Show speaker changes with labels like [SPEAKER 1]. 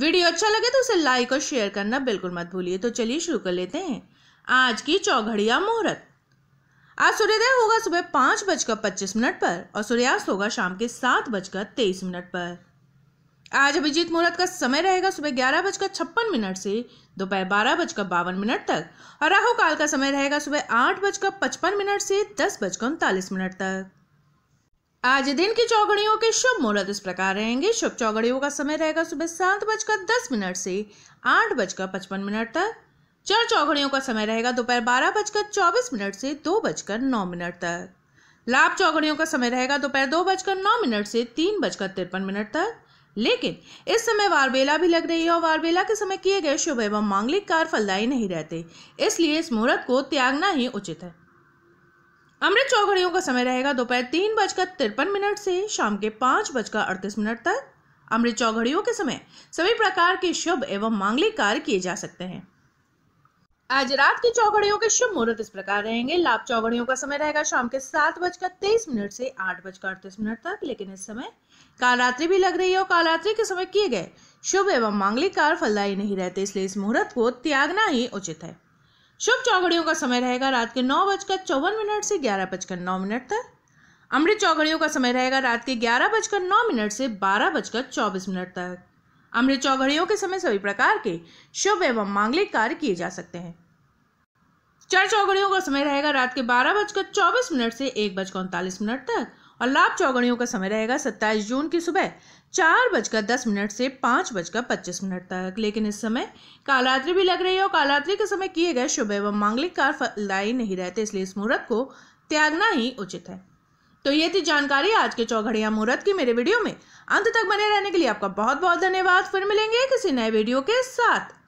[SPEAKER 1] video अच्छा लगे तो उसे लाइक और शेयर करना बिल्कुल मत भूलिए तो चलिए शुरू कर लेते हैं आज की चौघड़िया मुहूर्त आज सूर्योदय होगा सुबह पाँच बजकर पच्चीस मिनट पर और सूर्यास्त होगा शाम के सात बजकर तेईस मिनट पर आज अभिजीत मुहूर्त का समय रहेगा सुबह ग्यारह बजकर छप्पन मिनट से दोपहर बारह बजकर बावन मिनट तक और राहु काल का समय रहेगा सुबह आठ बजकर पचपन मिनट से दस बजकर उनतालीस मिनट तक आज दिन की चौघड़ियों के शुभ मुहूर्त इस प्रकार रहेंगे शुभ चौघड़ियों का समय रहेगा सुबह सात बजकर दस मिनट से आठ बजकर पचपन मिनट तक चर चौघड़ियों का समय रहेगा दोपहर बारह बजकर चौबीस मिनट से दो बजकर नौ मिनट तक लाभ चौघड़ियों का समय रहेगा दोपहर दो बजकर नौ मिनट से तीन बजकर तिरपन मिनट तक लेकिन इस समय वारबेला भी लग रही है और वारबेला के समय किए गए शुभ एवं मांगलिक कार्य फलदायी नहीं रहते इसलिए इस मुहूर्त को त्यागना ही उचित है अमृत चौघड़ियों का समय रहेगा दोपहर तीन बजकर तिरपन मिनट से शाम के पाँच बजकर अड़तीस मिनट तक अमृत चौघड़ियों के समय सभी प्रकार के शुभ एवं मांगलिक कार्य किए जा सकते हैं आज रात की चौघड़ियों के शुभ मुहूर्त इस प्रकार रहेंगे लाभ चौघड़ियों का समय रहेगा शाम के सात बजकर तेईस मिनट से आठ बजकर अड़तीस मिनट तक लेकिन इस समय कालरात्रि भी लग रही है और कालरात्रि के समय किए गए शुभ एवं मांगलिक कार्य फलदायी नहीं रहते इसलिए इस मुहूर्त को त्यागना ही उचित है शुभ चौघड़ियों का समय रहेगा रात के नौ बजकर चौवन मिनट से ग्यारह बजकर नौ मिनट तक अमृत चौघड़ियों का समय रहेगा रात के ग्यारह बजकर नौ मिनट से बारह बजकर चौबीस मिनट तक अमृत चौघड़ियों के समय सभी प्रकार के शुभ एवं मांगलिक कार्य किए जा सकते हैं चर चौघड़ियों का समय रहेगा रात के बारह बजकर चौबीस मिनट से एक बजकर उनतालीस मिनट तक और लाभ चौगड़ियों का समय रहेगा सत्ताईस जून की सुबह चार बजकर दस मिनट से पाँच बजकर पच्चीस मिनट तक लेकिन इस समय कालात्रि भी लग रही है और कालात्रि के समय किए गए शुभ एवं मांगलिक कार्य फलदायी नहीं रहते इसलिए इस मुहूर्त को त्यागना ही उचित है तो ये थी जानकारी आज के चौघड़िया मुहूर्त की मेरे वीडियो में अंत तक बने रहने के लिए आपका बहुत बहुत धन्यवाद फिर मिलेंगे किसी नए वीडियो के साथ